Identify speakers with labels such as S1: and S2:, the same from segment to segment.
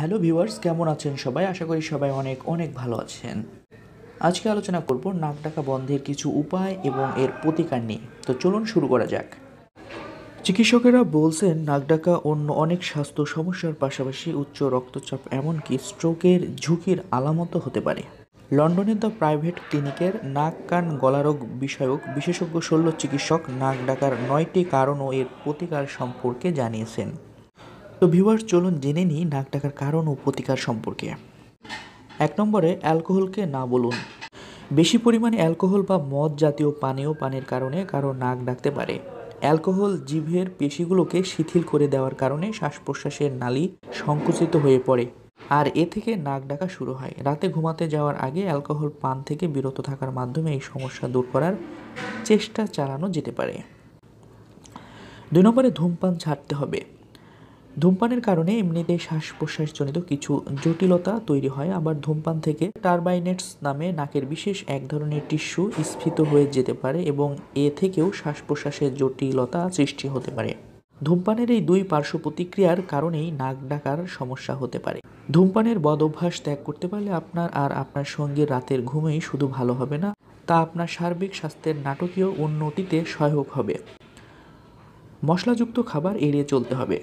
S1: hello viewers কেমন আছেন সবাই আশা করি সবাই অনেক অনেক ভালো আছেন আজকে আলোচনা করব নাক ডাকা বন্ধের কিছু উপায় এবং এর প্রতিকার নিয়ে তো চলুন শুরু করা যাক চিকিৎসকেরা বলছেন নাক ডাকা অন্য অনেক স্বাস্থ্য সমস্যার পাশাপাশি উচ্চ রক্তচাপ এমনকি স্ট্রোকের ঝুঁকির আলামত হতে পারে লন্ডনের দ্য প্রাইভেট ক্লিনিকের নাক কান গলারোগ বিষয়ক বিশেষজ্ঞ শল্য চিকিৎসক নাক ডাকার নয়টি কারণ ও এর প্রতিকার সম্পর্কে জানিয়েছেন তো ভিউয়ার্স চলুন জেনে নিই নাক ডাকার কারণ ও প্রতিকার সম্পর্কে এক নম্বরে অ্যালকোহলকে না বলুন বেশি পরিমাণে অ্যালকোহল বা মদ জাতীয় পানীয় পানের কারণে কারো নাক ডাকতে পারে অ্যালকোহল জিভের পেশিগুলোকে শিথিল করে দেওয়ার কারণে শ্বাস প্রশ্বাসের নালী সংকুচিত হয়ে পড়ে আর এ থেকে নাক ডাকা শুরু হয় রাতে ঘুমাতে যাওয়ার আগে অ্যালকোহল পান থেকে বিরত থাকার মাধ্যমে এই সমস্যা দূর করার চেষ্টা চালানো যেতে পারে দুই নম্বরে ধূমপান ছাড়তে হবে ধূমপানের কারণে এমনিতে শ্বাস প্রশ্বাসজনিত কিছু জটিলতা তৈরি হয় আবার ধূমপান থেকে টারবাইনেটস নামে নাকের বিশেষ এক ধরনের টিস্যু স্ফীত হয়ে যেতে পারে এবং এ থেকেও শ্বাস প্রশ্বাসের জটিলতা সৃষ্টি হতে পারে ধূমপানের এই দুই পার্শ্ব প্রতিক্রিয়ার কারণেই নাক ডাকার সমস্যা হতে পারে ধূমপানের বদ অভ্যাস ত্যাগ করতে পারলে আপনার আর আপনার সঙ্গে রাতের ঘুমেই শুধু ভালো হবে না তা আপনার সার্বিক স্বাস্থ্যের নাটকীয় উন্নতিতে সহায়ক হবে মশলাযুক্ত খাবার এড়িয়ে চলতে হবে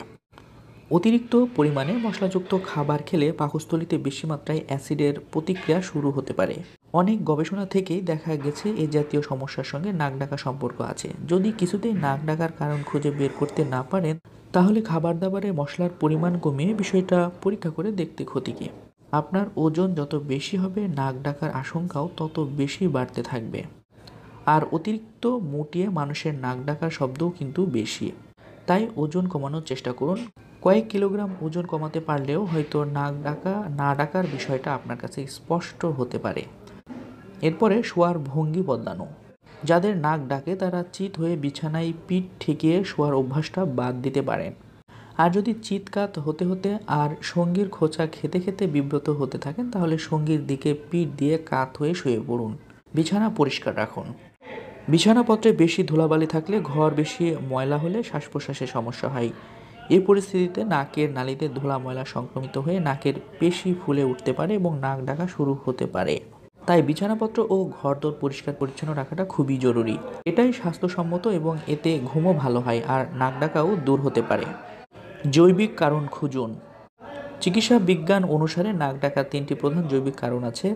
S1: অতিরিক্ত পরিমাণে মশলাযুক্ত খাবার খেলে পাকস্থলিতে বেশি মাত্রায় অ্যাসিডের প্রতিক্রিয়া শুরু হতে পারে অনেক গবেষণা থেকেই দেখা গেছে এ জাতীয় সমস্যার সঙ্গে নাক ডাকা সম্পর্ক আছে যদি কিছুতেই নাক ডাকার কারণ খুঁজে বের করতে না পারেন তাহলে খাবার দাবারে মশলার পরিমাণ কমিয়ে বিষয়টা পরীক্ষা করে দেখতে ক্ষতি কি আপনার ওজন যত বেশি হবে নাক ডাকার আশঙ্কাও তত বেশি বাড়তে থাকবে আর অতিরিক্ত মুটিয়ে মানুষের নাক ডাকার শব্দও কিন্তু বেশি তাই ওজন কমানোর চেষ্টা করুন কয়েক কিলোগ্রাম ওজন কমাতে পারলেও হয়তো নাক ডাকা না ডাকার বিষয়টা আপনার কাছে স্পষ্ট হতে পারে এরপরে শোয়ার ভঙ্গি বদলানো যাদের নাক ডাকে তারা চিত হয়ে বিছানায় পিঠ ঠেকিয়ে শোয়ার অভ্যাসটা বাদ দিতে পারেন আর যদি চিৎকাত হতে হতে আর সঙ্গীর খোঁচা খেতে খেতে বিব্রত হতে থাকেন তাহলে সঙ্গীর দিকে পিঠ দিয়ে কাত হয়ে শুয়ে পড়ুন বিছানা পরিষ্কার রাখুন বিছানাপত্রে বেশি ধুলাবালি থাকলে ঘর বেশি ময়লা হলে শ্বাস প্রশ্বাসে সমস্যা হয় এই পরিস্থিতিতে নাকের নালিতে ধুলা ময়লা সংক্রমিত হয়ে নাকের পেশি ফুলে উঠতে পারে এবং নাক ডাকা শুরু হতে পারে তাই বিছানাপত্র ও ঘরদোর পরিষ্কার পরিচ্ছন্ন রাখাটা খুবই জরুরি এটাই স্বাস্থ্যসম্মত এবং এতে ঘুমও ভালো হয় আর নাক ডাকাও দূর হতে পারে জৈবিক কারণ খুঁজুন চিকিৎসা বিজ্ঞান অনুসারে নাক ডাকার তিনটি প্রধান জৈবিক কারণ আছে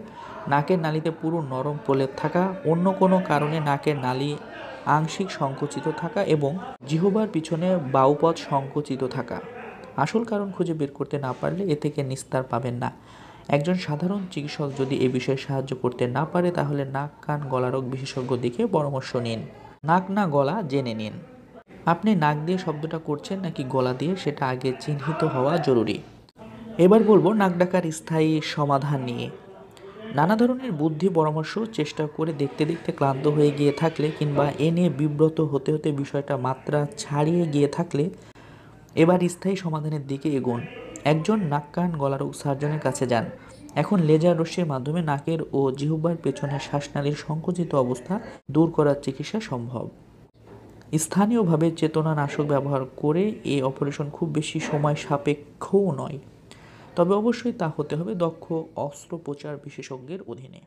S1: নাকের নালিতে পুরো নরম প্রলেপ থাকা অন্য কোনো কারণে নাকের নালি আংশিক সংকুচিত থাকা এবং জিহবার পিছনে বাউপথ সংকুচিত থাকা আসল কারণ খুঁজে বের করতে না পারলে এ থেকে নিস্তার পাবেন না একজন সাধারণ চিকিৎসক যদি এ বিষয়ে সাহায্য করতে না পারে তাহলে নাক কান গলারোগ বিশেষজ্ঞ দেখে পরামর্শ নিন নাক না গলা জেনে নিন আপনি নাক দিয়ে শব্দটা করছেন নাকি গলা দিয়ে সেটা আগে চিহ্নিত হওয়া জরুরি এবার বলবো নাক ডাকার স্থায়ী সমাধান নিয়ে নানা ধরনের বুদ্ধি পরামর্শ চেষ্টা করে দেখতে দেখতে ক্লান্ত হয়ে গিয়ে থাকলে কিংবা এ নিয়ে বিব্রত হতে হতে বিষয়টা মাত্রা ছাড়িয়ে গিয়ে থাকলে এবার স্থায়ী সমাধানের দিকে এগোন একজন নাক কান গলারোগ সার্জনের কাছে যান এখন লেজার রশ্মির মাধ্যমে নাকের ও জিহ্বার পেছনে শ্বাসনালীর সংকুচিত অবস্থা দূর করার চিকিৎসা সম্ভব স্থানীয়ভাবে চেতনানাশক ব্যবহার করে এ অপারেশন খুব বেশি সময় সাপেক্ষও নয় তবে অবশ্যই তা হতে হবে দক্ষ অস্ত্রোপচার বিশেষজ্ঞের অধীনে